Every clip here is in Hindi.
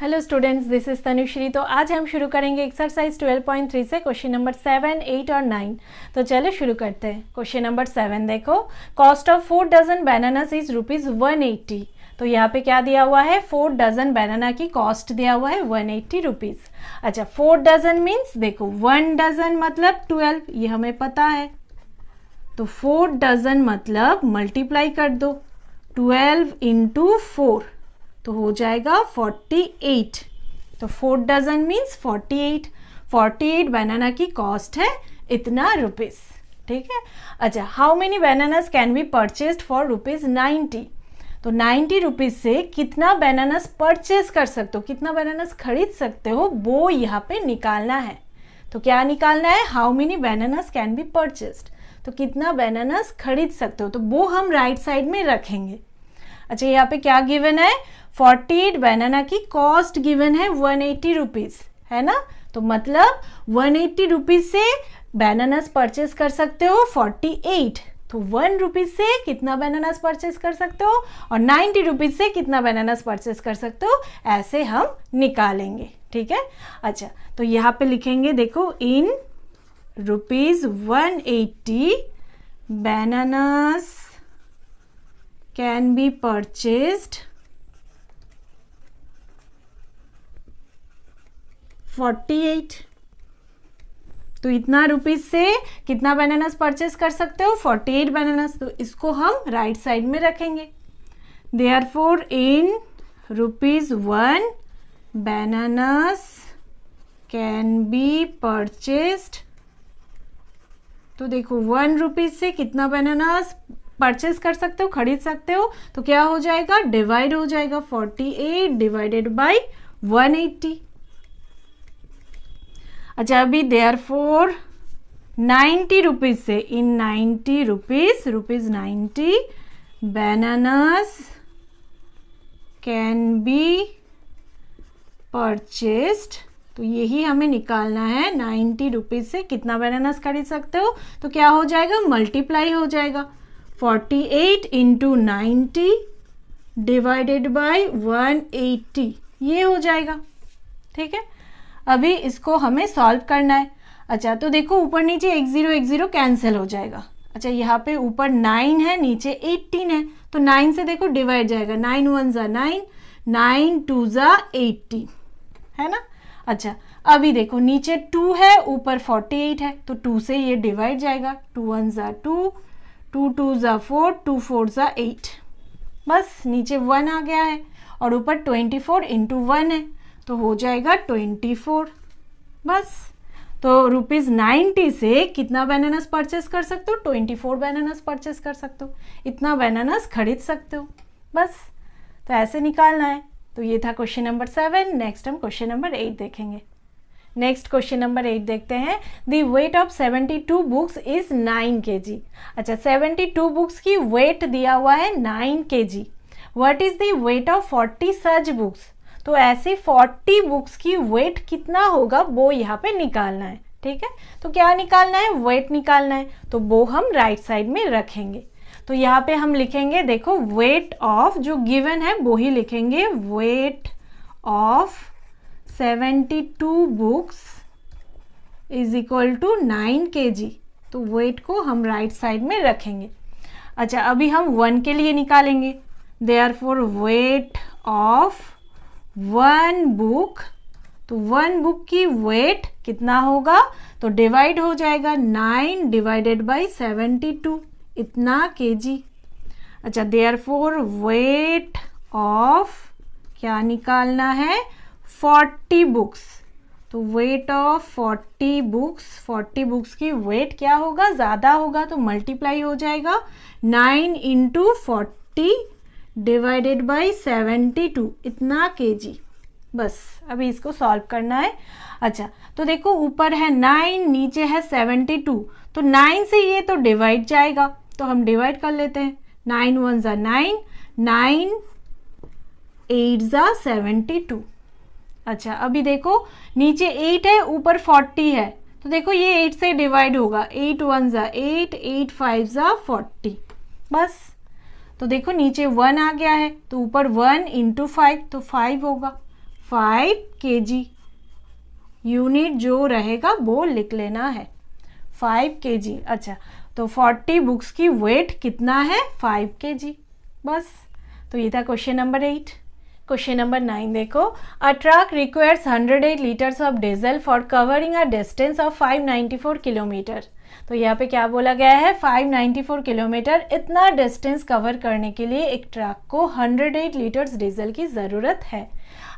hello students this is Tanushree तो आज हम शुरू करेंगे एक्सरसाइज 12.3 से क्वेश्चन नंबर सेवन एट और नाइन तो चलो शुरू करते हैं क्वेश्चन नंबर सेवन देखो cost of four dozen bananas is rupees one eighty तो यहाँ पे क्या दिया हुआ है फोर डजन बनाना की कॉस्ट दिया हुआ है वन एट्टी रुपीज़ अच्छा फोर डजन मीन्स देखो वन डजन मतलब ट्वेल्व ये हमें पता है तो फोर डजन मतलब मल्टीप्लाई कर दो ट्वेल्व इंटू फोर तो हो जाएगा 48 तो फोर डजन मीन्स 48 48 बनाना की कॉस्ट है इतना रुपीस ठीक है अच्छा how many bananas can be purchase for rupees ninety तो नाइन्टी रुपीज़ से कितना बनानास परचेज कर सकते हो कितना बनानास खरीद सकते हो वो यहाँ पे निकालना है तो क्या निकालना है how many bananas can be purchased तो कितना बनानास खरीद सकते हो तो वो हम राइट right साइड में रखेंगे अच्छा यहाँ पे क्या गिवन है एट बनाना की कॉस्ट गिवन है वन एट्टी रुपीज़ है ना तो मतलब वन एट्टी रुपीज़ से बैनानास परचेज कर सकते हो फोर्टी एट तो वन रुपीज़ से कितना बैनाना परचेज कर सकते हो और नाइन्टी रुपीज़ से कितना बनानास परचेज कर सकते हो ऐसे हम निकालेंगे ठीक है अच्छा तो यहाँ पे लिखेंगे देखो in rupees one eighty bananas can be purchased forty eight तो इतना रुपीज से कितना बनानास परचेस कर सकते हो फोर्टी एट बनानास तो इसको हम राइट साइड में रखेंगे therefore in rupees one bananas can be purchased तो देखो वन रुपीज से कितना बनानास परचेस कर सकते हो खरीद सकते हो तो क्या हो जाएगा डिवाइड हो जाएगा forty eight divided by one अच्छा अभी देयर फोर नाइन्टी रुपीज़ से in ninety rupees rupees ninety bananas can be purchased तो यही हमें निकालना है नाइन्टी रुपीज़ से कितना बैनानस खरीद सकते हो तो क्या हो जाएगा मल्टीप्लाई हो जाएगा forty eight into ninety divided by one eighty ये हो जाएगा ठीक है अभी इसको हमें सॉल्व करना है अच्छा तो देखो ऊपर नीचे एक ज़ीरो एक ज़ीरो कैंसिल हो जाएगा अच्छा यहाँ पे ऊपर नाइन है नीचे एट्टीन है तो नाइन से देखो डिवाइड जाएगा नाइन वन ज़ा नाइन नाइन टू ज़ा एट्टीन है ना अच्छा अभी देखो नीचे टू है ऊपर फोर्टी एट है तो टू से ये डिवाइड जाएगा टू वन ज़ा टू टू टू ज़ा फोर टू फोर ज़ा एट बस नीचे वन आ गया है और ऊपर ट्वेंटी फोर इंटू वन है तो हो जाएगा ट्वेंटी फोर बस तो रुपीज़ नाइन्टी से कितना बनानास परचेस कर सकते हो ट्वेंटी फोर बैनानस परचेस कर सकते हो इतना बनानास खरीद सकते हो बस तो ऐसे निकालना है तो ये था क्वेश्चन नंबर सेवन नेक्स्ट हम क्वेश्चन नंबर एट देखेंगे नेक्स्ट क्वेश्चन नंबर एट देखते हैं the weight of seventy two books is nine K G अच्छा सेवेंटी टू बुक्स की वेट दिया हुआ है nine K G what is the weight of forty such books तो ऐसे 40 बुक्स की वेट कितना होगा वो यहाँ पे निकालना है ठीक है तो क्या निकालना है वेट निकालना है तो वो हम राइट right साइड में रखेंगे तो यहाँ पे हम लिखेंगे देखो वेट ऑफ जो गिवन है वो ही लिखेंगे weight of 72 books is equal to nine K तो वेट को हम राइट right साइड में रखेंगे अच्छा अभी हम वन के लिए निकालेंगे therefore weight of one book तो वन बुक की वेट कितना होगा तो डिवाइड हो जाएगा nine divided by seventy two इतना के जी अच्छा देयर फोर वेट ऑफ क्या निकालना है फोर्टी बुक्स तो weight of forty books forty books की वेट क्या होगा ज़्यादा होगा तो मल्टीप्लाई हो जाएगा nine into forty divided by seventy two इतना के जी बस अभी इसको सॉल्व करना है अच्छा तो देखो ऊपर है नाइन नीचे है सेवेंटी टू तो नाइन से ये तो डिवाइड जाएगा तो हम डिवाइड कर लेते हैं नाइन वन ज़ा नाइन नाइन एट ज़ा सेवेंटी टू अच्छा अभी देखो नीचे एट है ऊपर फोर्टी है तो देखो ये एट से डिवाइड होगा एट वन ज़ा एट एट फाइव ज़ा फोर्टी बस तो देखो नीचे वन आ गया है तो ऊपर वन इंटू फाइव तो फाइव होगा फाइव के जी यूनिट जो रहेगा वो लिख लेना है फाइव के जी अच्छा तो फोर्टी बुक्स की वेट कितना है फाइव के जी बस तो ये था question number eight question number nine देखो a truck requires hundred eight litres of diesel for covering a distance of five ninety four kilometre तो यहाँ पे क्या बोला गया है 594 किलोमीटर इतना डिस्टेंस कवर करने के लिए एक ट्रक को 108 लीटर्स डीजल की ज़रूरत है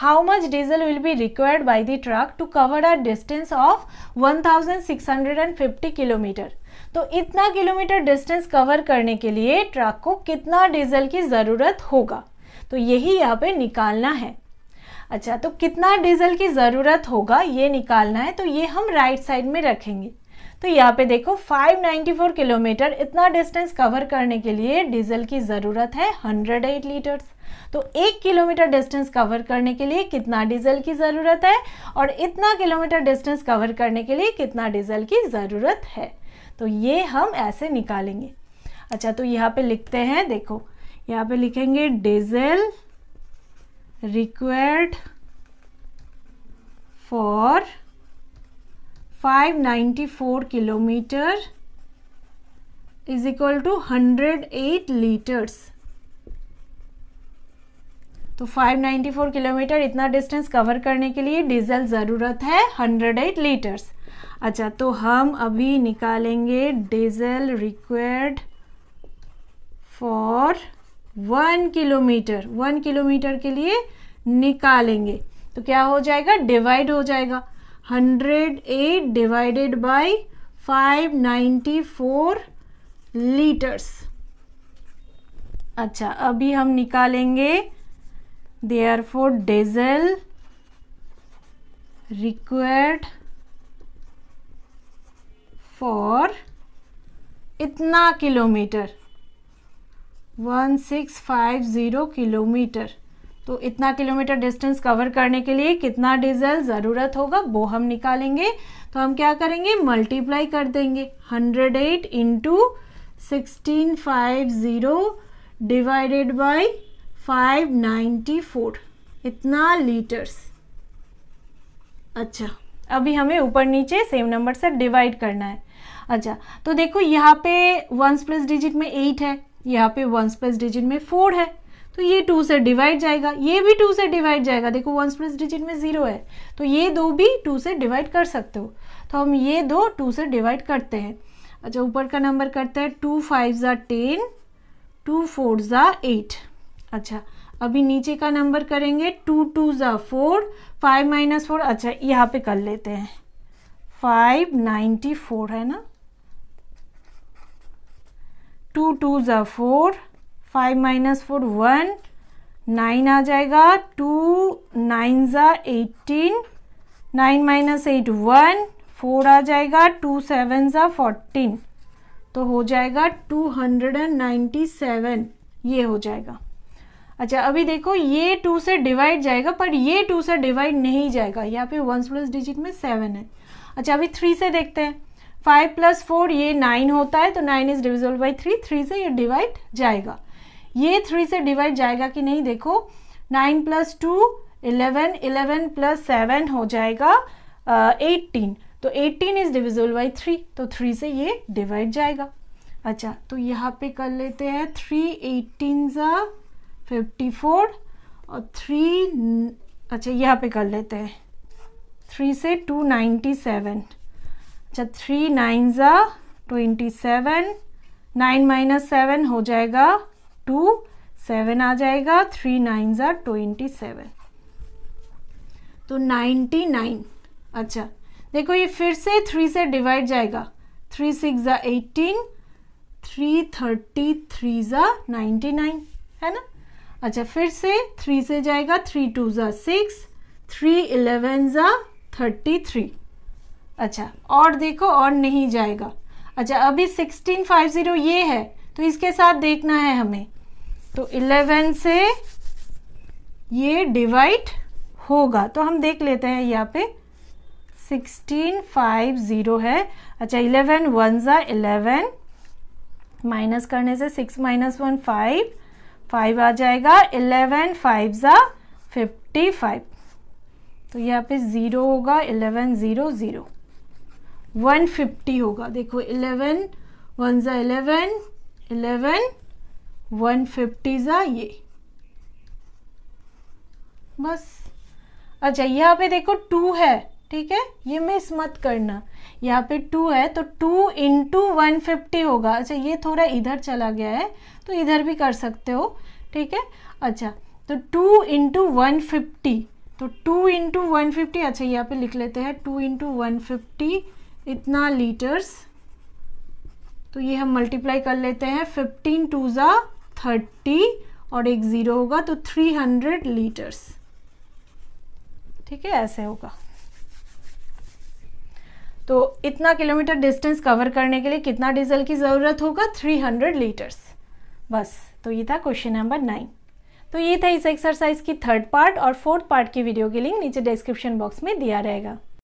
how much diesel will be required by the truck to cover a distance of 1650 kilometre तो इतना किलोमीटर डिस्टेंस कवर करने के लिए ट्रक को कितना डीजल की ज़रूरत होगा तो यही यहाँ पे निकालना है अच्छा तो कितना डीजल की ज़रूरत होगा ये निकालना है तो ये हम राइट साइड में रखेंगे तो यहाँ पे देखो 594 किलोमीटर इतना डिस्टेंस कवर करने के लिए डीजल की ज़रूरत है 108 लीटर तो एक किलोमीटर डिस्टेंस कवर करने के लिए कितना डीजल की ज़रूरत है और इतना किलोमीटर डिस्टेंस कवर करने के लिए कितना डीजल की ज़रूरत है तो ये हम ऐसे निकालेंगे अच्छा तो यहाँ पे लिखते हैं देखो यहाँ पे लिखेंगे diesel required for 594 kilometre is equal to 108 litres तो 594 किलोमीटर इतना डिस्टेंस कवर करने के लिए डीजल ज़रूरत है 108 लीटर्स अच्छा तो हम अभी निकालेंगे diesel required for one kilometre one kilometre के लिए निकालेंगे तो क्या हो जाएगा डिवाइड हो जाएगा hundred eight divided by five ninety four litres अच्छा अभी हम निकालेंगे therefore diesel required for इतना kilometre one six five zero kilometre तो इतना किलोमीटर डिस्टेंस कवर करने के लिए कितना डीजल ज़रूरत होगा वो हम निकालेंगे तो हम क्या करेंगे मल्टीप्लाई कर देंगे hundred eight into sixteen five zero divided by five ninety four इतना लीटर्स अच्छा अभी हमें ऊपर नीचे सेम नंबर से डिवाइड करना है अच्छा तो देखो यहाँ पे वंस प्लस डिजिट में एट है यहाँ पे वंस प्लस डिजिट में फोर है तो ये टू से डिवाइड जाएगा ये भी टू से डिवाइड जाएगा देखो वंस प्लस डिजिट में ज़ीरो है तो ये दो भी टू से डिवाइड कर सकते हो तो हम ये दो टू से डिवाइड करते हैं अच्छा ऊपर का नंबर करते हैं टू फाइव ज़ा टेन टू फोर ज़ा एट अच्छा अभी नीचे का नंबर करेंगे टू टू ज़ा फोर फाइव माइनस फोर अच्छा यहाँ पे कर लेते हैं फाइव नाइन्टी फोर है ना टू टू ज़ा four five minus four one nine आ जाएगा टू नाइन ज़ा eighteen nine minus eight one four आ जाएगा टू सेवन ज़ा फोर्टीन तो हो जाएगा two hundred and ninety seven ये हो जाएगा अच्छा अभी देखो ये टू से डिवाइड जाएगा पर ये टू से डिवाइड नहीं जाएगा यहाँ पे वंस प्लस डिजिट में सेवन है अच्छा अभी थ्री से देखते हैं फाइव प्लस फोर ये नाइन होता है तो nine is divisible by three three से ये डिवाइड जाएगा ये थ्री से डिवाइड जाएगा कि नहीं देखो nine plus two eleven eleven plus seven हो जाएगा एट्टीन uh, तो eighteen is divisible by three तो थ्री से ये डिवाइड जाएगा अच्छा तो यहाँ पे कर लेते हैं थ्री एटीन ज़ा फिफ्टी फोर और थ्री अच्छा यहाँ पे कर लेते हैं थ्री से टू नाइन्टी सेवन अच्छा थ्री नाइन ज़ा twenty seven nine minus seven हो जाएगा टू सेवन आ जाएगा थ्री नाइन ज़ा ट्वेंटी सेवन तो नाइन्टी नाइन अच्छा देखो ये फिर से थ्री से डिवाइड जाएगा थ्री सिक्स ज़ा एटीन थ्री थर्टी थ्री ज़ा नाइन्टी नाइन है ना अच्छा फिर से थ्री से जाएगा थ्री टू ज़ा सिक्स थ्री इलेवन ज़ा थर्टी थ्री अच्छा और देखो और नहीं जाएगा अच्छा अभी सिक्सटीन फाइव ज़ीरो ये है तो इसके साथ देखना है हमें तो 11 से ये डिवाइड होगा तो हम देख लेते हैं यहाँ पे 16 फाइव ज़ीरो है अच्छा 11 वन ज़ा इलेवन माइनस करने से six minus one five five आ जाएगा इलेवन फाइव ज़ा फिफ्टी फाइव तो यहाँ पे ज़ीरो होगा eleven zero zero one fifty होगा देखो इलेवन वन ज़ा इलेवन इलेवन वन फिफ्टी ज़ा ये बस अच्छा यहाँ पे देखो टू है ठीक है ये मिस मत करना यहाँ पे टू है तो टू इंटू वन फिफ्टी होगा अच्छा ये थोड़ा इधर चला गया है तो इधर भी कर सकते हो ठीक है अच्छा तो टू इंटू वन फिफ्टी तो टू इंटू वन फिफ्टी अच्छा यहाँ पे लिख लेते हैं टू इंटू वन फिफ्टी इतना लीटर्स तो ये हम मल्टीप्लाई कर लेते हैं फिफ्टीन टू ज़ा थर्टी और एक ज़ीरो होगा तो थ्री हंड्रेड लीटर्स ठीक है ऐसे होगा तो इतना किलोमीटर डिस्टेंस कवर करने के लिए कितना डीजल की ज़रूरत होगा 300 लीटर्स बस तो ये था क्वेश्चन नंबर नाइन तो ये था इस एक्सरसाइज की थर्ड पार्ट और फोर्थ पार्ट की वीडियो की लिंक नीचे डिस्क्रिप्शन बॉक्स में दिया रहेगा